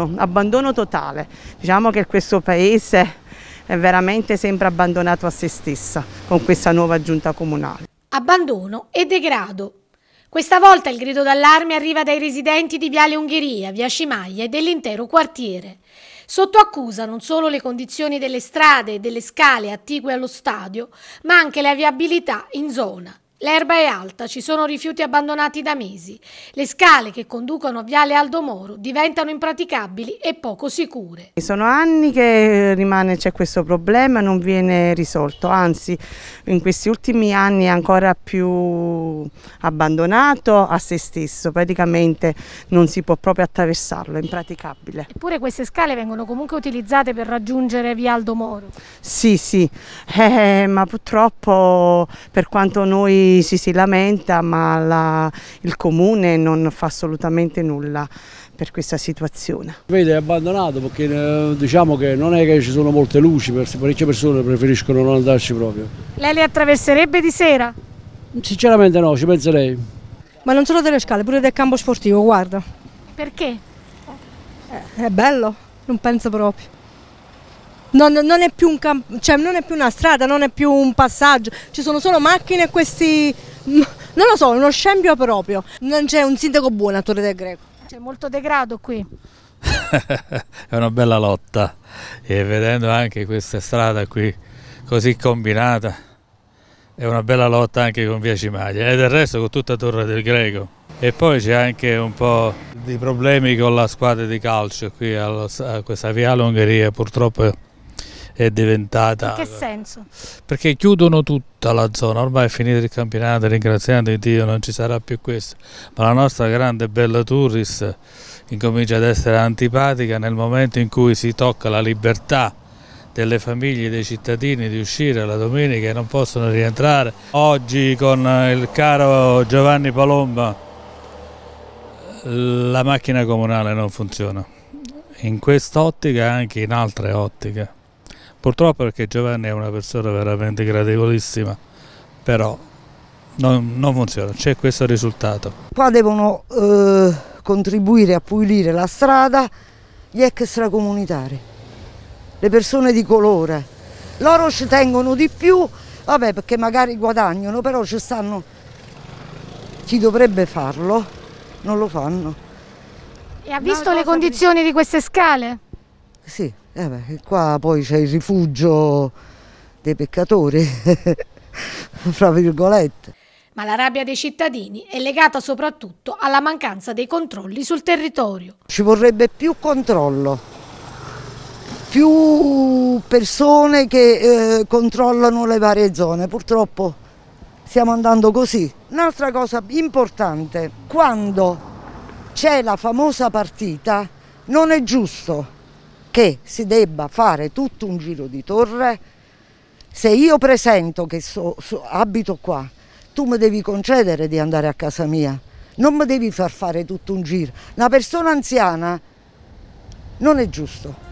abbandono, abbandono totale. Diciamo che questo paese è veramente sempre abbandonato a se stessa con questa nuova giunta comunale. Abbandono e degrado. Questa volta il grido d'allarme arriva dai residenti di Viale Ungheria, Via Cimaglia e dell'intero quartiere. Sotto accusa non solo le condizioni delle strade e delle scale attigue allo stadio, ma anche la viabilità in zona. L'erba è alta, ci sono rifiuti abbandonati da mesi. Le scale che conducono a Viale Aldo Moro diventano impraticabili e poco sicure. Sono anni che eh, rimane c'è questo problema, non viene risolto, anzi in questi ultimi anni è ancora più abbandonato a se stesso, praticamente non si può proprio attraversarlo, è impraticabile. Eppure queste scale vengono comunque utilizzate per raggiungere Via Aldo Moro? Sì, sì, eh, ma purtroppo per quanto noi si, si lamenta ma la, il comune non fa assolutamente nulla per questa situazione. Vede è abbandonato perché eh, diciamo che non è che ci sono molte luci, parecchie persone preferiscono non andarci proprio. Lei le attraverserebbe di sera? Sinceramente no, ci penserei. Ma non solo delle scale, pure del campo sportivo, guarda. Perché? Eh, è bello, non penso proprio. Non, non, è cioè non, è più una strada, non è più un passaggio, ci sono solo macchine e questi, non lo so, uno scempio proprio. Non c'è un sindaco buono a Torre del Greco. C'è molto degrado qui. è una bella lotta e vedendo anche questa strada qui così combinata è una bella lotta anche con Via Cimaglia e del resto con tutta Torre del Greco. E poi c'è anche un po' di problemi con la squadra di calcio qui a questa Via Ungheria, purtroppo È è diventata... In che senso? Perché chiudono tutta la zona, ormai è finito il campionato, ringraziando Dio non ci sarà più questo, ma la nostra grande bella Turris incomincia ad essere antipatica nel momento in cui si tocca la libertà delle famiglie dei cittadini di uscire la domenica e non possono rientrare. Oggi con il caro Giovanni Palomba la macchina comunale non funziona, in quest'ottica e anche in altre ottiche purtroppo perché Giovanni è una persona veramente gradevolissima, però non, non funziona, c'è questo risultato. Qua devono eh, contribuire a pulire la strada gli extracomunitari, le persone di colore, loro ci tengono di più, vabbè perché magari guadagnano, però ci stanno, chi dovrebbe farlo non lo fanno. E ha visto no, le condizioni mi... di queste scale? Sì. Eh beh, qua poi c'è il rifugio dei peccatori, fra virgolette. Ma la rabbia dei cittadini è legata soprattutto alla mancanza dei controlli sul territorio. Ci vorrebbe più controllo, più persone che eh, controllano le varie zone. Purtroppo stiamo andando così. Un'altra cosa importante, quando c'è la famosa partita non è giusto che si debba fare tutto un giro di torre, se io presento che so, so, abito qua, tu mi devi concedere di andare a casa mia, non mi devi far fare tutto un giro. Una persona anziana non è giusto.